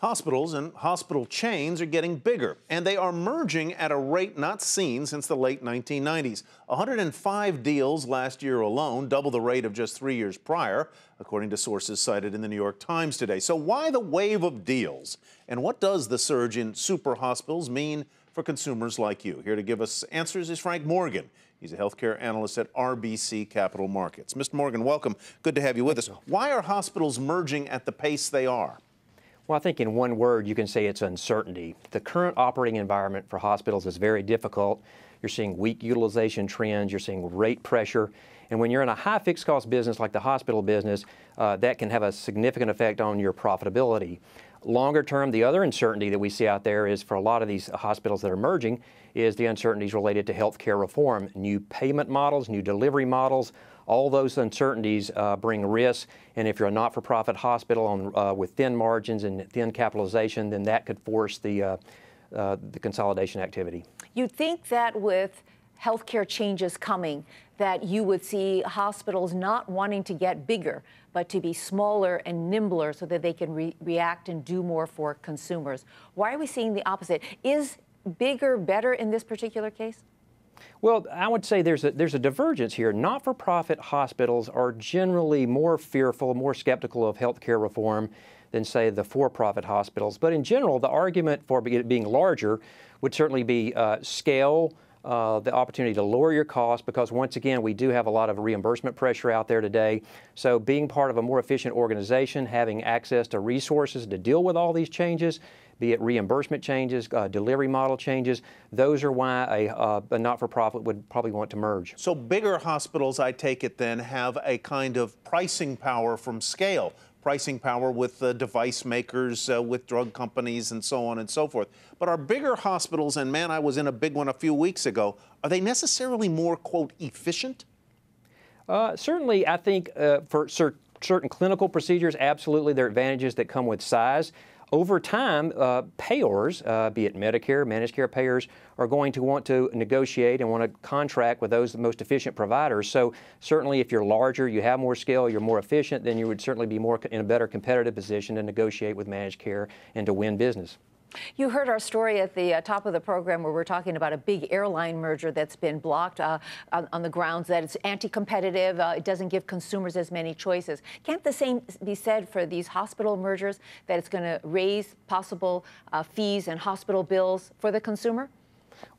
Hospitals and hospital chains are getting bigger, and they are merging at a rate not seen since the late 1990s. 105 deals last year alone, double the rate of just three years prior, according to sources cited in the New York Times today. So, why the wave of deals? And what does the surge in super hospitals mean for consumers like you? Here to give us answers is Frank Morgan. He's a healthcare analyst at RBC Capital Markets. Mr. Morgan, welcome. Good to have you with us. Why are hospitals merging at the pace they are? Well, I think in one word, you can say it's uncertainty. The current operating environment for hospitals is very difficult. You're seeing weak utilization trends, you're seeing rate pressure. And when you're in a high fixed cost business like the hospital business, uh, that can have a significant effect on your profitability. Longer term, the other uncertainty that we see out there is for a lot of these hospitals that are merging is the uncertainties related to healthcare reform, new payment models, new delivery models. All those uncertainties uh, bring risk, and if you're a not-for-profit hospital on, uh, with thin margins and thin capitalization, then that could force the, uh, uh the consolidation activity. You'd think that with healthcare changes coming that you would see hospitals not wanting to get bigger, but to be smaller and nimbler so that they can re react and do more for consumers. Why are we seeing the opposite? Is bigger better in this particular case? Well, I would say there's a, there's a divergence here. Not for profit hospitals are generally more fearful, more skeptical of health care reform than, say, the for profit hospitals. But in general, the argument for being larger would certainly be uh, scale, uh, the opportunity to lower your costs because once again, we do have a lot of reimbursement pressure out there today. So being part of a more efficient organization, having access to resources to deal with all these changes, be it reimbursement changes, uh, delivery model changes, those are why a, uh, a not-for-profit would probably want to merge. So bigger hospitals, I take it then, have a kind of pricing power from scale pricing power with uh, device makers, uh, with drug companies, and so on and so forth. But are bigger hospitals, and man, I was in a big one a few weeks ago, are they necessarily more, quote, efficient? Uh, certainly, I think uh, for certain clinical procedures, absolutely, there are advantages that come with size. Over time, uh, payers, uh, be it Medicare, managed care payers, are going to want to negotiate and want to contract with those most efficient providers. So certainly, if you're larger, you have more scale, you're more efficient, then you would certainly be more in a better competitive position to negotiate with managed care and to win business. You heard our story at the uh, top of the program where we're talking about a big airline merger that's been blocked uh, on, on, the grounds that it's anti-competitive, uh, it doesn't give consumers as many choices. Can't the same be said for these hospital mergers, that it's going to raise possible uh, fees and hospital bills for the consumer?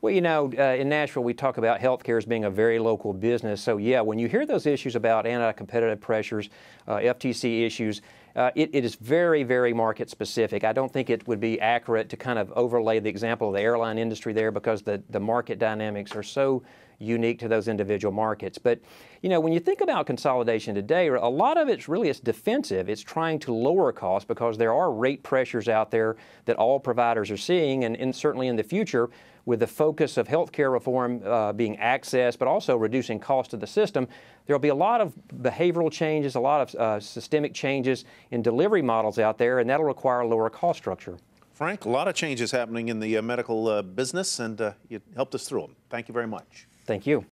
Well, you know, uh, in Nashville, we talk about healthcare as being a very local business. So, yeah, when you hear those issues about anti competitive pressures, uh, FTC issues, uh, it, it is very, very market specific. I don't think it would be accurate to kind of overlay the example of the airline industry there because the, the market dynamics are so unique to those individual markets. But, you know, when you think about consolidation today, a lot of it's really it's defensive. It's trying to lower costs because there are rate pressures out there that all providers are seeing, and, and certainly in the future, with the focus of healthcare reform uh, being access, but also reducing cost to the system, there will be a lot of behavioral changes, a lot of uh, systemic changes in delivery models out there, and that'll require a lower cost structure. Frank, a lot of changes happening in the uh, medical uh, business, and uh, you helped us through them. Thank you very much. Thank you.